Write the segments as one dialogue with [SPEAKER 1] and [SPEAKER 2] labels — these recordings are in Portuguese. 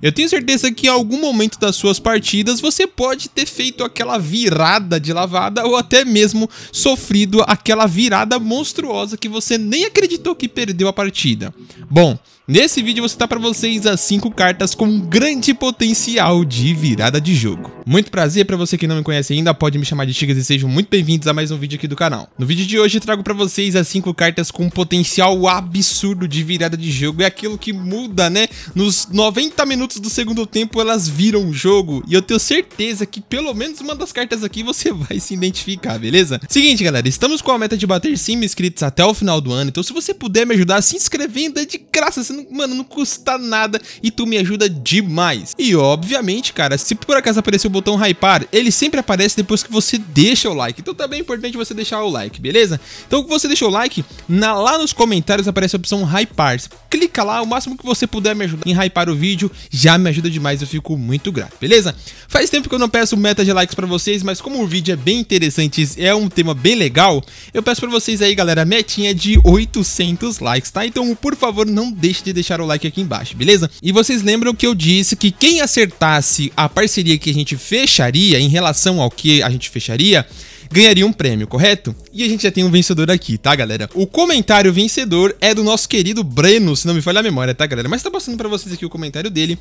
[SPEAKER 1] Eu tenho certeza que em algum momento das suas partidas você pode ter feito aquela virada de lavada ou até mesmo sofrido aquela virada monstruosa que você nem acreditou que perdeu a partida. Bom, Nesse vídeo vou citar tá para vocês as 5 cartas com grande potencial de virada de jogo. Muito prazer para você que não me conhece ainda, pode me chamar de Chigas e sejam muito bem-vindos a mais um vídeo aqui do canal. No vídeo de hoje trago para vocês as 5 cartas com potencial absurdo de virada de jogo, é aquilo que muda, né? Nos 90 minutos do segundo tempo elas viram o jogo e eu tenho certeza que pelo menos uma das cartas aqui você vai se identificar, beleza? Seguinte, galera, estamos com a meta de bater 100 inscritos até o final do ano, então se você puder me ajudar se inscrevendo é de graça, você mano, não custa nada e tu me ajuda demais. E obviamente, cara, se por acaso aparecer o botão hypar, ele sempre aparece depois que você deixa o like. Então também é importante você deixar o like, beleza? Então você deixou o like, na, lá nos comentários aparece a opção hypar. Clica lá, o máximo que você puder me ajudar em hypar o vídeo, já me ajuda demais, eu fico muito grato, beleza? Faz tempo que eu não peço meta de likes para vocês, mas como o vídeo é bem interessante, é um tema bem legal, eu peço para vocês aí, galera, metinha de 800 likes, tá? Então, por favor, não deixe de de deixar o like aqui embaixo, beleza? E vocês lembram que eu disse que quem acertasse a parceria que a gente fecharia em relação ao que a gente fecharia ganharia um prêmio, correto? E a gente já tem um vencedor aqui, tá, galera? O comentário vencedor é do nosso querido Breno, se não me falha a memória, tá, galera? Mas tá passando para vocês aqui o comentário dele.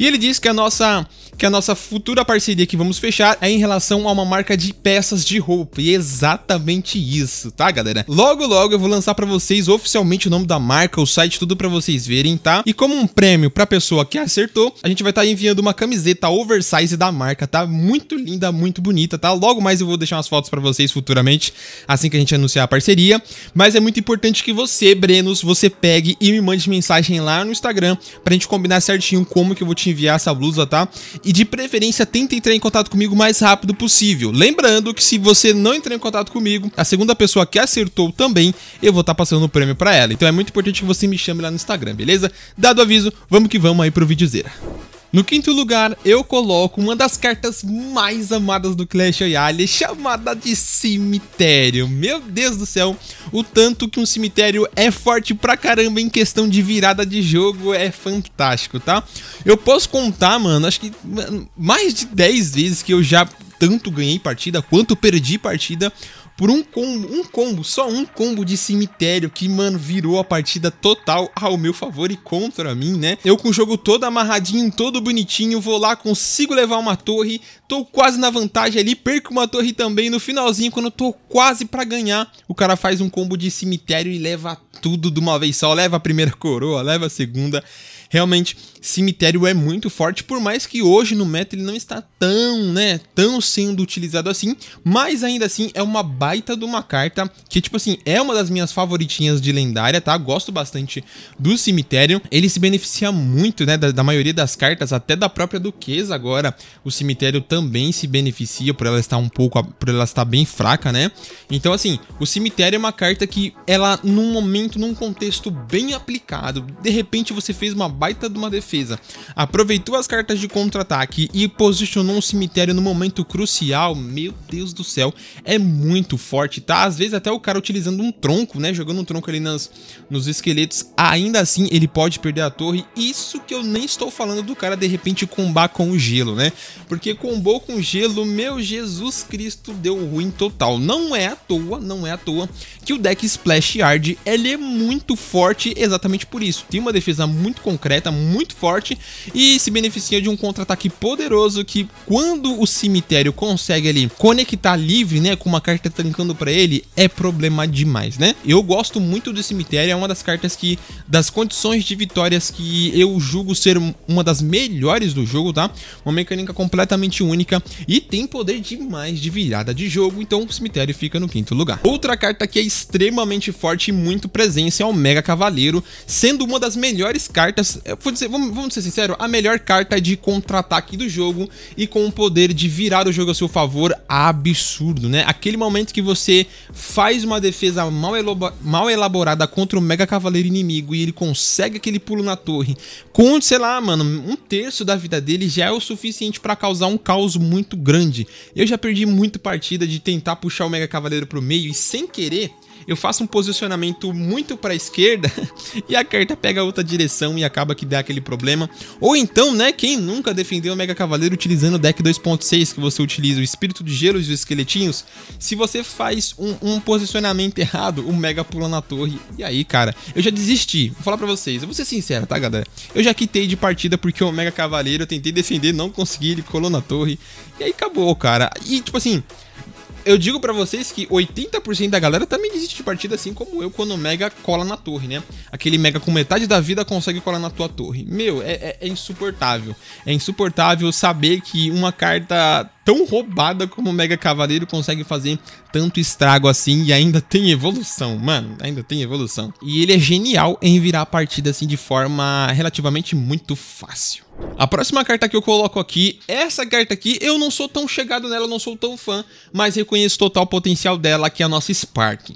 [SPEAKER 1] E ele diz que a nossa que a nossa futura parceria que vamos fechar é em relação a uma marca de peças de roupa. E é exatamente isso, tá, galera? Logo, logo eu vou lançar para vocês oficialmente o nome da marca, o site, tudo para vocês verem, tá? E como um prêmio pra pessoa que acertou, a gente vai estar tá enviando uma camiseta oversize da marca, tá? Muito linda, muito bonita, tá? Logo mais eu vou deixar umas fotos para vocês futuramente, assim que a gente anunciar a parceria. Mas é muito importante que você, Brenos, você pegue e me mande mensagem lá no Instagram pra gente combinar certinho como que eu vou te enviar essa blusa, tá? E de preferência, tenta entrar em contato comigo o mais rápido possível. Lembrando que se você não entrar em contato comigo, a segunda pessoa que acertou também, eu vou estar tá passando o prêmio para ela. Então é muito importante que você me chame lá no Instagram, beleza? Dado o aviso, vamos que vamos aí pro videozeira. No quinto lugar, eu coloco uma das cartas mais amadas do Clash Royale, chamada de Cemitério. Meu Deus do céu, o tanto que um cemitério é forte pra caramba em questão de virada de jogo é fantástico, tá? Eu posso contar, mano, acho que mais de 10 vezes que eu já tanto ganhei partida quanto perdi partida por um combo, um combo, só um combo de cemitério que, mano, virou a partida total ao meu favor e contra mim, né? Eu com o jogo todo amarradinho, todo bonitinho, vou lá, consigo levar uma torre, tô quase na vantagem ali, perco uma torre também no finalzinho, quando eu tô quase para ganhar, o cara faz um combo de cemitério e leva tudo de uma vez só, leva a primeira coroa, leva a segunda realmente cemitério é muito forte, por mais que hoje no meta ele não está tão, né, tão sendo utilizado assim, mas ainda assim é uma baita de uma carta que, tipo assim, é uma das minhas favoritinhas de lendária, tá? Gosto bastante do cemitério. Ele se beneficia muito, né, da, da maioria das cartas, até da própria duquesa agora. O cemitério também se beneficia por ela estar um pouco, por ela estar bem fraca, né? Então, assim, o cemitério é uma carta que ela, num momento, num contexto bem aplicado, de repente você fez uma baita de uma defesa, aproveitou as cartas de contra-ataque e posicionou um cemitério no momento crucial, meu Deus do céu, é muito forte, tá? Às vezes até o cara utilizando um tronco, né, jogando um tronco ali nas, nos esqueletos, ainda assim ele pode perder a torre, isso que eu nem estou falando do cara de repente combar com o gelo, né? Porque combou com o gelo, meu Jesus Cristo, deu ruim total. Não é à toa, não é à toa que o deck Splash Yard, ele é muito forte exatamente por isso. Tem uma defesa muito concreta, secreta muito forte e se beneficia de um contra-ataque poderoso que quando o cemitério consegue ali conectar livre, né, com uma carta tancando para ele, é problema demais, né? Eu gosto muito do cemitério, é uma das cartas que das condições de vitórias que eu julgo ser uma das melhores do jogo, tá? Uma mecânica completamente única e tem poder demais de virada de jogo, então o cemitério fica no quinto lugar. Outra carta que é extremamente forte e muito presença é o Mega Cavaleiro, sendo uma das melhores cartas é, vou dizer, vamos, vamos ser sinceros, a melhor carta de contra-ataque do jogo e com o poder de virar o jogo a seu favor absurdo, né? Aquele momento que você faz uma defesa mal, mal elaborada contra o Mega Cavaleiro inimigo e ele consegue aquele pulo na torre, com, sei lá, mano, um terço da vida dele já é o suficiente para causar um caos muito grande. Eu já perdi muito partida de tentar puxar o Mega Cavaleiro pro meio e sem querer eu faço um posicionamento muito para a esquerda e a carta pega outra direção e acaba que dá aquele problema. Ou então, né, quem nunca defendeu o Mega Cavaleiro utilizando o deck 2.6 que você utiliza o Espírito de Gelo e os Esqueletinhos, se você faz um, um posicionamento errado, o Mega pula na torre. E aí, cara, eu já desisti. Vou falar para vocês, eu vou ser sincero, tá, galera? Eu já quitei de partida porque o Mega Cavaleiro eu tentei defender, não consegui, ele colou na torre. E aí acabou, cara. E tipo assim, eu digo para vocês que 80% da galera também desiste de partida assim como eu quando o Mega cola na torre, né? Aquele Mega com metade da vida consegue colar na tua torre. Meu, é, é, é insuportável. É insuportável saber que uma carta tão roubada como o Mega Cavaleiro consegue fazer tanto estrago assim e ainda tem evolução, mano, ainda tem evolução. E ele é genial em virar a partida assim de forma relativamente muito fácil. A próxima carta que eu coloco aqui, essa carta aqui, eu não sou tão chegado nela, não sou tão fã, mas reconheço total potencial dela, que é a nossa Spark.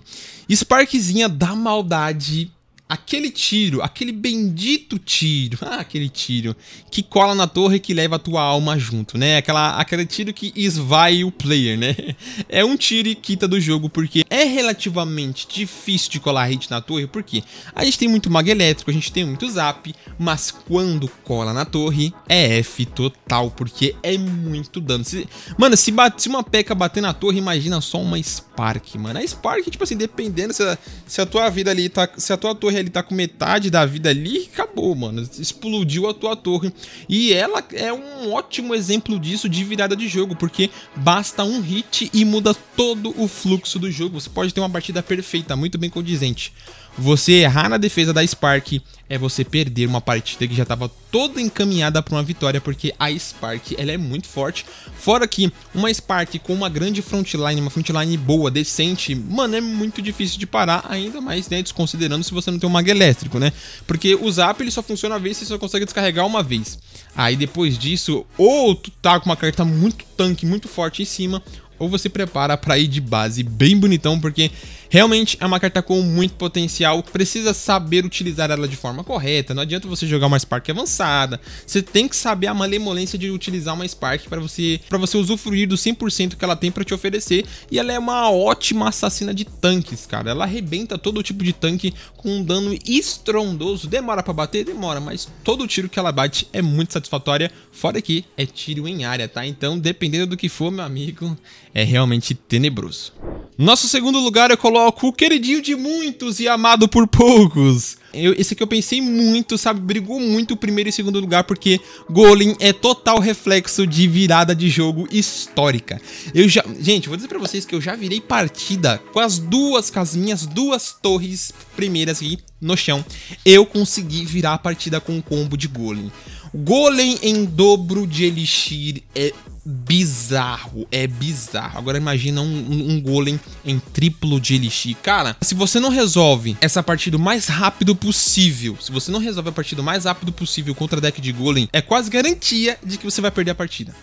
[SPEAKER 1] Sparkzinha da maldade aquele tiro, aquele bendito tiro, ah, aquele tiro que cola na torre que leva a tua alma junto, né? Aquela, aquele tiro que esvai o player, né? É um tiro e quita do jogo porque é relativamente difícil de colar hit na torre, porque a gente tem muito mago elétrico, a gente tem muito zap, mas quando cola na torre é F total, porque é muito dano. Se, mano, se, bate, se uma peca bater na torre, imagina só uma Spark, mano. A Spark, tipo assim, dependendo se a, se a tua vida ali tá, se a tua torre ele tá com metade da vida ali e acabou, mano. Explodiu a tua torre. E ela é um ótimo exemplo disso de virada de jogo, porque basta um hit e muda todo o fluxo do jogo. Você pode ter uma partida perfeita, muito bem condizente. Você errar na defesa da Spark é você perder uma partida que já estava toda encaminhada para uma vitória, porque a Spark ela é muito forte. Fora que uma Spark com uma grande frontline, uma frontline boa, decente, mano, é muito difícil de parar, ainda mais, né, desconsiderando se você não tem um mago elétrico, né? Porque o Zap ele só funciona uma vez, você só consegue descarregar uma vez. Aí depois disso, ou tu tá com uma carta muito tanque, muito forte em cima, ou você prepara para ir de base bem bonitão, porque realmente é uma carta com muito potencial, precisa saber utilizar ela de forma correta, não adianta você jogar uma Spark avançada, você tem que saber a malemolência de utilizar uma Spark para você, pra você usufruir do 100% que ela tem para te oferecer, e ela é uma ótima assassina de tanques, cara, ela arrebenta todo tipo de tanque com um dano estrondoso, demora para bater, demora, mas todo tiro que ela bate é muito satisfatória, fora que é tiro em área, tá? Então, dependendo do que for, meu amigo, é realmente tenebroso. Nosso segundo lugar eu coloco o queridinho de muitos e amado por poucos. Eu, esse aqui eu pensei muito, sabe? Brigou muito o primeiro e segundo lugar, porque Golem é total reflexo de virada de jogo histórica. Eu já. Gente, vou dizer pra vocês que eu já virei partida com as duas, casinhas, duas torres primeiras aqui no chão. Eu consegui virar a partida com o um combo de Golem. Golem em dobro de Elixir é bizarro. É bizarro. Agora imagina um, um, golem em triplo de elixir. Cara, se você não resolve essa partida o mais rápido possível, se você não resolve a partida o mais rápido possível contra deck de golem, é quase garantia de que você vai perder a partida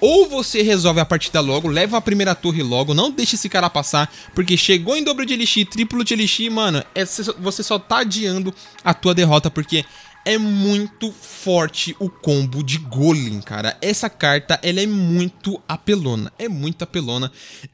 [SPEAKER 1] ou você resolve a partida logo, leva a primeira torre logo, não deixa esse cara passar, porque chegou em dobro de elixir, triplo de elixir, mano, é, você só tá adiando a tua derrota, porque é muito forte o combo de Golem, cara. Essa carta, ela é muito apelona. É muito apelona.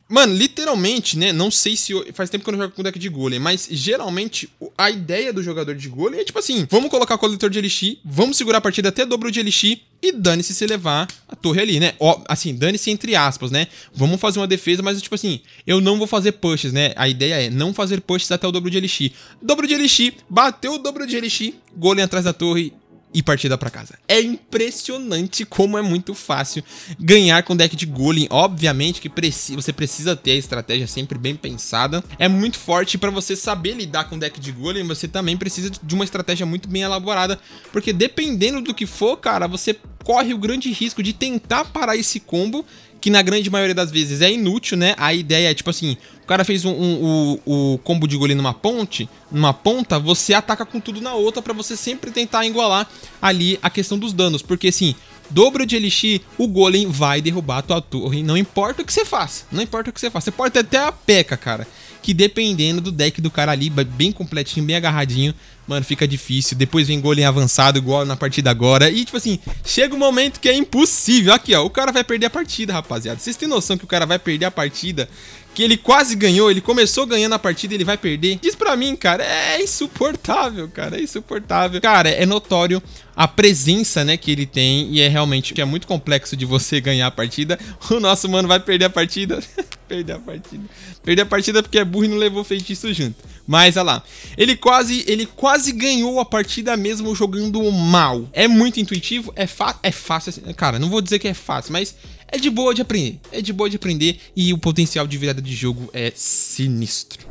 [SPEAKER 1] Mano, literalmente, né? Não sei se. Eu, faz tempo que eu não jogo com deck de Golem, mas geralmente a ideia do jogador de Golem é tipo assim: vamos colocar o coletor de Elixir, vamos segurar a partida até dobro de Elixir e dane-se se levar a torre ali, né? Ó, assim, dane-se entre aspas, né? Vamos fazer uma defesa, mas tipo assim, eu não vou fazer pushes, né? A ideia é não fazer pushes até o dobro de elixir. Dobro de elixir, bateu o dobro de elixir, golem atrás da torre, e partida para casa. É impressionante como é muito fácil ganhar com deck de Golem. Obviamente que preci você precisa ter a estratégia sempre bem pensada. É muito forte para você saber lidar com deck de Golem, você também precisa de uma estratégia muito bem elaborada, porque dependendo do que for, cara, você corre o grande risco de tentar parar esse combo, que na grande maioria das vezes é inútil, né? A ideia é tipo assim: o cara fez um, um, um, o combo de golem numa ponte, numa ponta, você ataca com tudo na outra para você sempre tentar igualar ali a questão dos danos, porque assim. Dobro de elixir, o golem vai derrubar a tua torre, não importa o que você faça. Não importa o que você faça. Você pode ter até a peca, cara. Que dependendo do deck do cara ali, bem completinho, bem agarradinho, mano, fica difícil. Depois vem gol em avançado, igual na partida agora. E, tipo assim, chega um momento que é impossível. Aqui, ó, o cara vai perder a partida, rapaziada. Vocês têm noção que o cara vai perder a partida? Que ele quase ganhou, ele começou ganhando a partida ele vai perder? Diz pra mim, cara, é, é insuportável, cara, é insuportável. Cara, é notório a presença, né, que ele tem e é realmente que é muito complexo de você ganhar a partida. O nosso mano vai perder a partida. perder a partida. perder a partida porque é burro e não levou feitiço junto. Mas olha lá. Ele quase, ele quase ganhou a partida mesmo jogando mal. É muito intuitivo, é, é fácil. Assim. Cara, não vou dizer que é fácil, mas é de boa de aprender. É de boa de aprender e o potencial de virada de jogo é sinistro.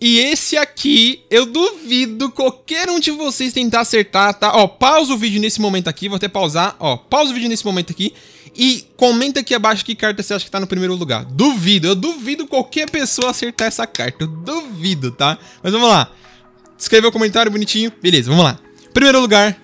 [SPEAKER 1] E esse aqui, eu duvido qualquer um de vocês tentar acertar, tá? Ó, pausa o vídeo nesse momento aqui, vou até pausar, ó, pausa o vídeo nesse momento aqui e comenta aqui abaixo que carta você acha que tá no primeiro lugar. Duvido, eu duvido qualquer pessoa acertar essa carta. Eu duvido, tá? Mas vamos lá. Escreveu o comentário bonitinho. Beleza, vamos lá. Primeiro lugar,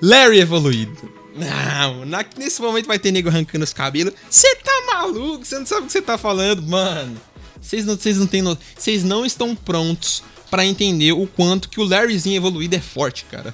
[SPEAKER 1] Larry evoluído. Não, na, nesse momento vai ter nego arrancando os cabelos. Você tá maluco? Você não sabe o que você tá falando, mano. Vocês não, não têm Vocês não estão prontos para entender o quanto que o Larryzinho evoluído é forte, cara.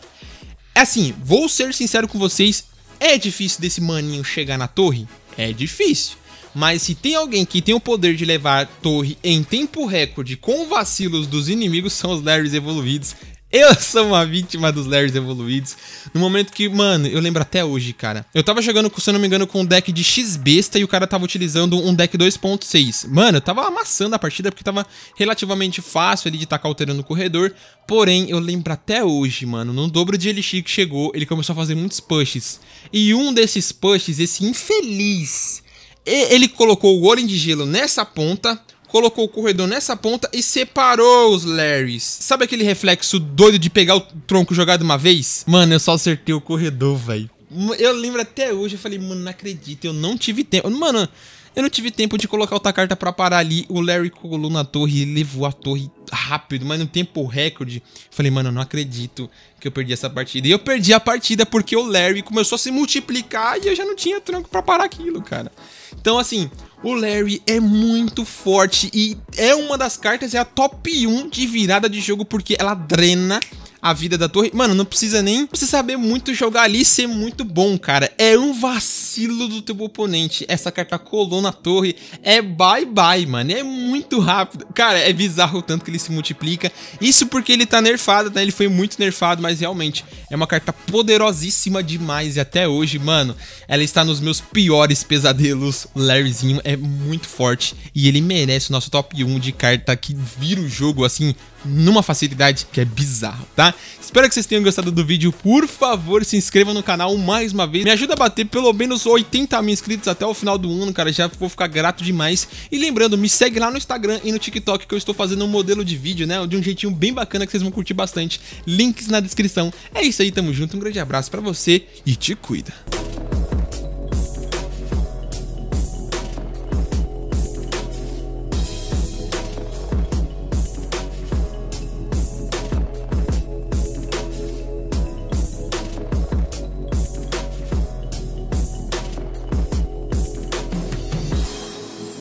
[SPEAKER 1] É assim, vou ser sincero com vocês, é difícil desse maninho chegar na torre? É difícil. Mas se tem alguém que tem o poder de levar a torre em tempo recorde com vacilos dos inimigos, são os Larrys evoluídos. Eu sou uma vítima dos Larrys evoluídos. No momento que, mano, eu lembro até hoje, cara. Eu tava jogando, se eu não me engano, com um deck de X-Besta e o cara tava utilizando um deck 2.6. Mano, eu tava amassando a partida porque tava relativamente fácil ali de tacar alterando no corredor. Porém, eu lembro até hoje, mano, no dobro de Elixir que chegou, ele começou a fazer muitos pushes. E um desses pushes, esse infeliz, ele colocou o Golem de Gelo nessa ponta, colocou o corredor nessa ponta e separou os Larrys. Sabe aquele reflexo doido de pegar o tronco jogado uma vez? Mano, eu só acertei o corredor, velho. Eu lembro até hoje, eu falei, mano, não acredito, eu não tive tempo. Mano, eu não tive tempo de colocar outra carta pra parar ali. O Larry colou na torre e levou a torre rápido, mas no tempo recorde. Falei, mano, eu não acredito que eu perdi essa partida. E eu perdi a partida porque o Larry começou a se multiplicar e eu já não tinha tronco pra parar aquilo, cara. Então, assim, o Larry é muito forte e é uma das cartas, é a top 1 de virada de jogo, porque ela drena a vida da torre. Mano, não precisa nem você saber muito jogar ali e ser muito bom, cara. É um vacilo do teu oponente. Essa carta colou na torre. É bye-bye, mano. É muito rápido. Cara, é bizarro o tanto que ele se multiplica. Isso porque ele tá nerfado, né? Ele foi muito nerfado, mas realmente é uma carta poderosíssima demais. E até hoje, mano, ela está nos meus piores pesadelos. Larryzinho é muito forte e ele merece o nosso top 1 de carta que vira o jogo, assim, numa facilidade que é bizarro, tá? Espero que vocês tenham gostado do vídeo. Por favor, se inscrevam no canal mais uma vez. Me ajuda a bater pelo menos 80 mil inscritos até o final do ano, cara. Já vou ficar grato demais. E lembrando, me segue lá no Instagram e no TikTok que eu estou fazendo um modelo de vídeo, né? De um jeitinho bem bacana que vocês vão curtir bastante. Links na descrição. É isso aí, tamo junto. Um grande abraço pra você e te cuida.